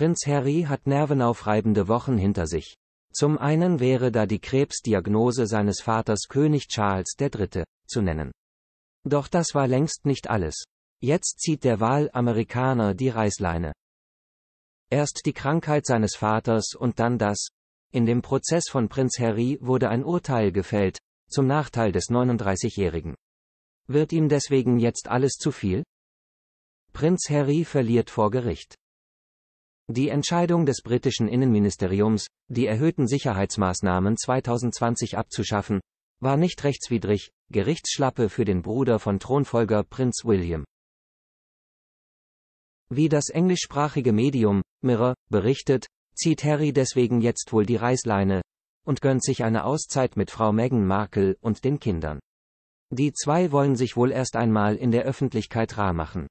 Prinz Harry hat nervenaufreibende Wochen hinter sich. Zum einen wäre da die Krebsdiagnose seines Vaters König Charles III. zu nennen. Doch das war längst nicht alles. Jetzt zieht der Wahlamerikaner die Reißleine. Erst die Krankheit seines Vaters und dann das. In dem Prozess von Prinz Harry wurde ein Urteil gefällt, zum Nachteil des 39-Jährigen. Wird ihm deswegen jetzt alles zu viel? Prinz Harry verliert vor Gericht. Die Entscheidung des britischen Innenministeriums, die erhöhten Sicherheitsmaßnahmen 2020 abzuschaffen, war nicht rechtswidrig, Gerichtsschlappe für den Bruder von Thronfolger Prinz William. Wie das englischsprachige Medium, Mirror, berichtet, zieht Harry deswegen jetzt wohl die Reißleine und gönnt sich eine Auszeit mit Frau Meghan Markle und den Kindern. Die zwei wollen sich wohl erst einmal in der Öffentlichkeit rar machen.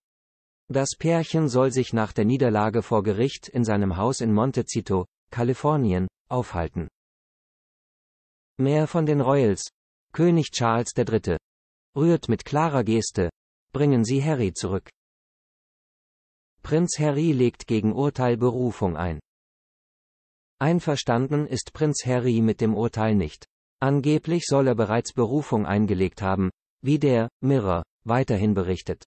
Das Pärchen soll sich nach der Niederlage vor Gericht in seinem Haus in Montecito, Kalifornien, aufhalten. Mehr von den Royals. König Charles III. Rührt mit klarer Geste. Bringen Sie Harry zurück. Prinz Harry legt gegen Urteil Berufung ein. Einverstanden ist Prinz Harry mit dem Urteil nicht. Angeblich soll er bereits Berufung eingelegt haben, wie der Mirror weiterhin berichtet.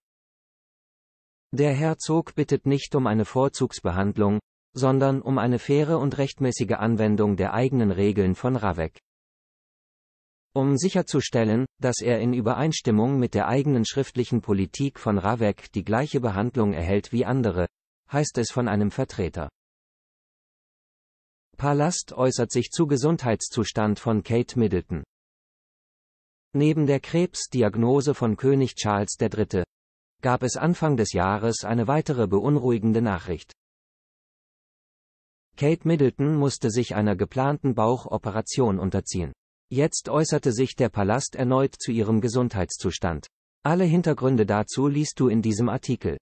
Der Herzog bittet nicht um eine Vorzugsbehandlung, sondern um eine faire und rechtmäßige Anwendung der eigenen Regeln von Ravec. Um sicherzustellen, dass er in Übereinstimmung mit der eigenen schriftlichen Politik von Ravec die gleiche Behandlung erhält wie andere, heißt es von einem Vertreter. Palast äußert sich zu Gesundheitszustand von Kate Middleton. Neben der Krebsdiagnose von König Charles III gab es Anfang des Jahres eine weitere beunruhigende Nachricht. Kate Middleton musste sich einer geplanten Bauchoperation unterziehen. Jetzt äußerte sich der Palast erneut zu ihrem Gesundheitszustand. Alle Hintergründe dazu liest du in diesem Artikel.